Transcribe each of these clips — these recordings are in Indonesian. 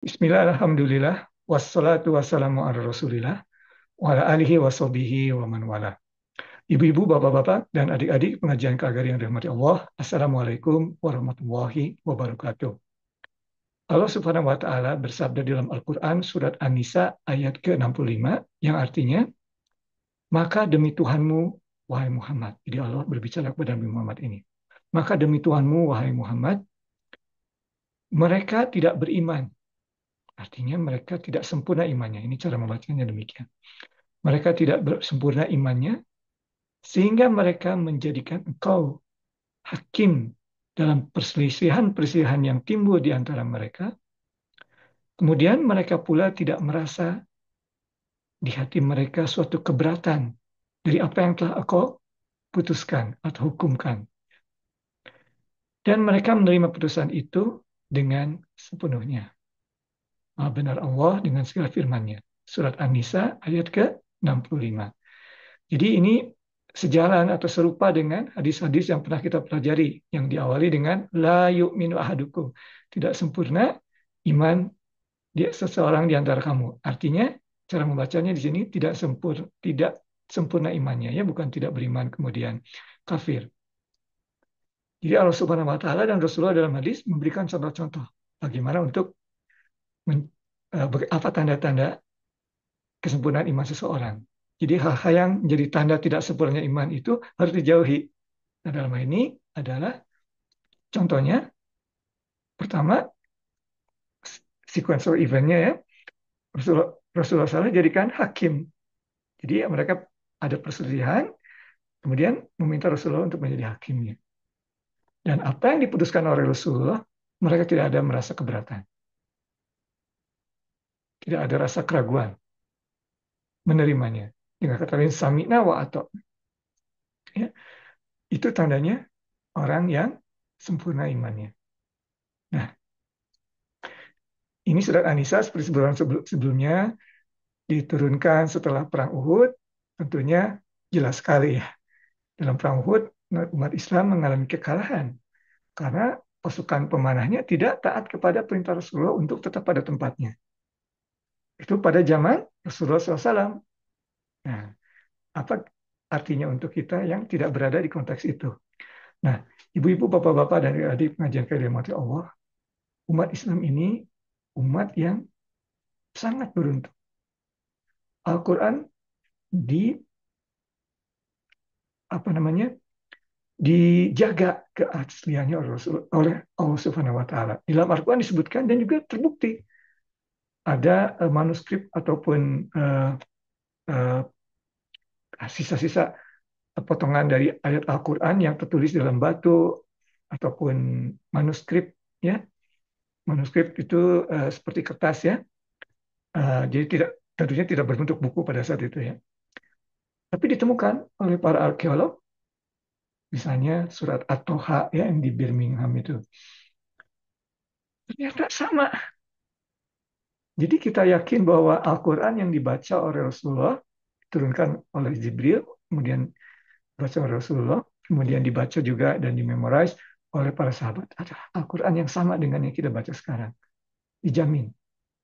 Bismillah, alhamdulillah, wassalatu wassalamu ala rasulillah, wa ala alihi wa sobihi wa man wala. Ibu-ibu, bapak-bapak, dan adik-adik pengajian kagari yang dirahmati Allah, Assalamualaikum warahmatullahi wabarakatuh. Allah subhanahu wa ta'ala bersabda dalam Al-Quran surat An-Nisa ayat ke-65 yang artinya, maka demi Tuhanmu, wahai Muhammad. Jadi Allah berbicara kepada Nabi Muhammad ini. Maka demi Tuhanmu, wahai Muhammad, mereka tidak beriman Artinya mereka tidak sempurna imannya. Ini cara membacanya demikian. Mereka tidak sempurna imannya, sehingga mereka menjadikan engkau hakim dalam perselisihan-perselisihan yang timbul di antara mereka. Kemudian mereka pula tidak merasa di hati mereka suatu keberatan dari apa yang telah engkau putuskan atau hukumkan. Dan mereka menerima putusan itu dengan sepenuhnya. Maha benar Allah dengan segala firman-Nya. Surat An-Nisa ayat ke-65. Jadi ini sejalan atau serupa dengan hadis-hadis yang pernah kita pelajari yang diawali dengan la yu'minu ahadukum. Tidak sempurna iman dia seseorang di antara kamu. Artinya cara membacanya di sini tidak sempurna, tidak sempurna imannya ya bukan tidak beriman kemudian kafir. Jadi Allah Subhanahu wa taala dan Rasulullah dalam hadis memberikan contoh-contoh bagaimana untuk Eh, apa tanda-tanda kesempurnaan iman seseorang. Jadi hal-hal yang menjadi tanda tidak sempurnanya iman itu harus dijauhi. Nah, dalam hal ini adalah contohnya pertama sequential eventnya ya Rasulullah, Rasulullah SAW jadikan hakim. Jadi mereka ada perselisihan, kemudian meminta Rasulullah untuk menjadi hakimnya. Dan apa yang diputuskan oleh Rasulullah, mereka tidak ada merasa keberatan. Tidak ada rasa keraguan menerimanya. Dengan kata lain, samina wa atau Ya. Itu tandanya orang yang sempurna imannya. Nah, ini surat Anisa seperti sebelum sebelumnya diturunkan setelah perang Uhud, tentunya jelas sekali ya. Dalam perang Uhud, umat Islam mengalami kekalahan karena pasukan pemanahnya tidak taat kepada perintah Rasulullah untuk tetap pada tempatnya. Itu pada zaman Rasulullah SAW. Nah, apa artinya untuk kita yang tidak berada di konteks itu? Nah, ibu-ibu, bapak-bapak, dan adik pengajian kalimat Allah, umat Islam ini umat yang sangat beruntung. Al-Quran di apa namanya dijaga keasliannya oleh Allah Subhanahu wa taala. Dalam Al-Qur'an disebutkan dan juga terbukti ada uh, manuskrip ataupun eh, eh, sisa-sisa uh, uh, potongan dari ayat Al-Quran yang tertulis dalam batu ataupun manuskrip ya manuskrip itu uh, seperti kertas ya uh, jadi tidak tentunya tidak berbentuk buku pada saat itu ya tapi ditemukan oleh para arkeolog misalnya surat At-Toha ya yang di Birmingham itu ternyata sama jadi kita yakin bahwa Al-Quran yang dibaca oleh Rasulullah, diturunkan oleh Jibril, kemudian dibaca oleh Rasulullah, kemudian dibaca juga dan dimemorize oleh para sahabat. Ada Al-Quran yang sama dengan yang kita baca sekarang. Dijamin.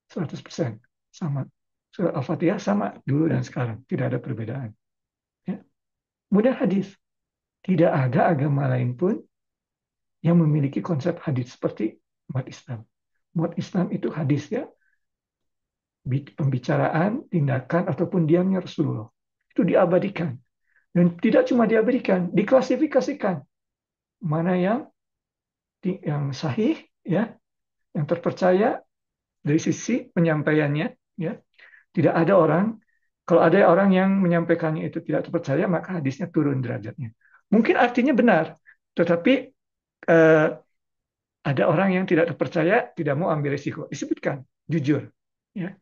100% sama. Surat Al-Fatihah sama dulu dan sekarang. Tidak ada perbedaan. Ya. Mudah hadis. Tidak ada agama lain pun yang memiliki konsep hadis seperti umat Islam. Umat Islam itu hadisnya pembicaraan, tindakan, ataupun diamnya Rasulullah. Itu diabadikan. Dan tidak cuma diabadikan, diklasifikasikan. Mana yang yang sahih, ya, yang terpercaya dari sisi penyampaiannya, ya. Tidak ada orang, kalau ada orang yang menyampaikannya itu tidak terpercaya, maka hadisnya turun derajatnya. Mungkin artinya benar, tetapi eh, ada orang yang tidak terpercaya, tidak mau ambil risiko. Disebutkan, jujur. Ya.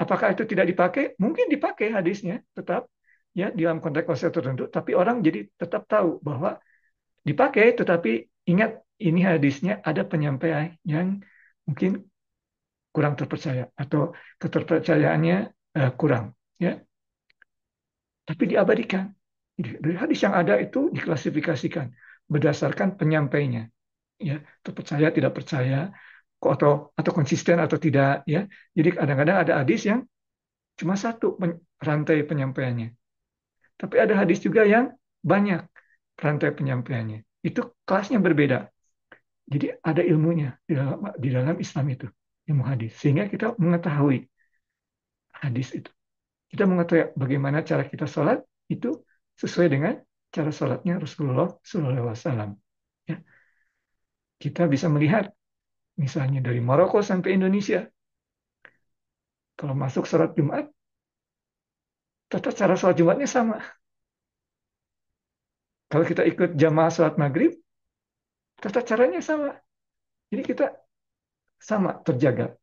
Apakah itu tidak dipakai? Mungkin dipakai hadisnya tetap ya dalam konteks konsep tertentu, tapi orang jadi tetap tahu bahwa dipakai tetapi ingat ini hadisnya ada penyampaian yang mungkin kurang terpercaya atau keterpercayaannya uh, kurang ya. Tapi diabadikan. dari hadis yang ada itu diklasifikasikan berdasarkan penyampainya ya terpercaya tidak percaya atau atau konsisten atau tidak ya. Jadi kadang-kadang ada hadis yang cuma satu pen, rantai penyampaiannya. Tapi ada hadis juga yang banyak rantai penyampaiannya. Itu kelasnya berbeda. Jadi ada ilmunya di dalam, di dalam Islam itu, ilmu hadis. Sehingga kita mengetahui hadis itu. Kita mengetahui bagaimana cara kita sholat itu sesuai dengan cara sholatnya Rasulullah SAW. Ya. Kita bisa melihat misalnya dari Maroko sampai Indonesia. Kalau masuk sholat Jumat, tetap cara sholat Jumatnya sama. Kalau kita ikut jamaah sholat maghrib, tetap caranya sama. Jadi kita sama terjaga.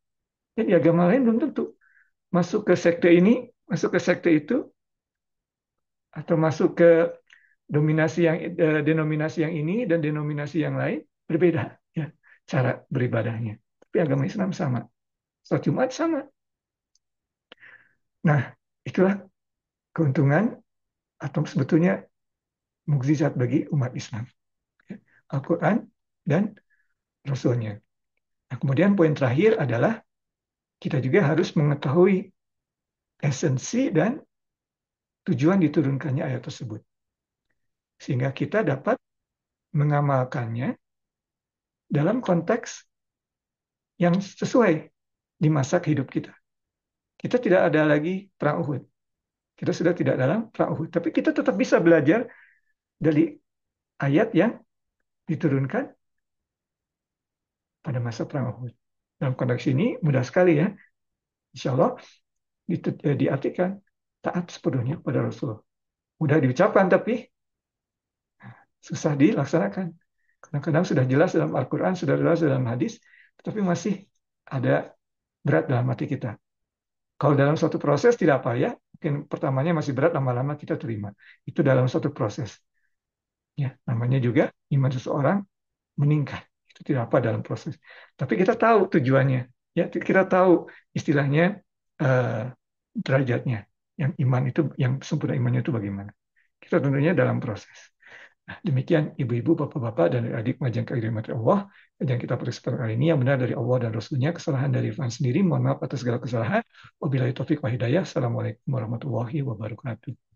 Jadi agama lain belum tentu. Masuk ke sekte ini, masuk ke sekte itu, atau masuk ke dominasi yang eh, denominasi yang ini dan denominasi yang lain berbeda. Ya cara beribadahnya. Tapi agama Islam sama. Sholat Jumat sama. Nah, itulah keuntungan atau sebetulnya mukjizat bagi umat Islam. Ya, Al-Quran dan Rasulnya. Nah, kemudian poin terakhir adalah kita juga harus mengetahui esensi dan tujuan diturunkannya ayat tersebut. Sehingga kita dapat mengamalkannya dalam konteks yang sesuai di masa kehidup kita. Kita tidak ada lagi perang Uhud. Kita sudah tidak dalam perang Uhud. Tapi kita tetap bisa belajar dari ayat yang diturunkan pada masa perang Uhud. Dalam konteks ini mudah sekali ya. Insya Allah eh, diartikan taat sepenuhnya kepada Rasulullah. Mudah diucapkan tapi nah, susah dilaksanakan. Kadang-kadang sudah jelas dalam Al-Quran, sudah jelas dalam hadis, tetapi masih ada berat dalam hati kita. Kalau dalam suatu proses tidak apa ya, mungkin pertamanya masih berat, lama-lama kita terima. Itu dalam suatu proses. Ya, namanya juga iman seseorang meningkat. Itu tidak apa dalam proses. Tapi kita tahu tujuannya. Ya, kita tahu istilahnya eh, derajatnya. Yang iman itu, yang sempurna imannya itu bagaimana. Kita tentunya dalam proses. Nah, demikian ibu-ibu, bapak-bapak, dan adik-adik majang kehadirat Allah yang kita periksa kali ini yang benar dari Allah dan Rasulnya, kesalahan dari Irfan sendiri, mohon maaf atas segala kesalahan. Wabillahi taufiq wa hidayah. Assalamualaikum warahmatullahi wabarakatuh.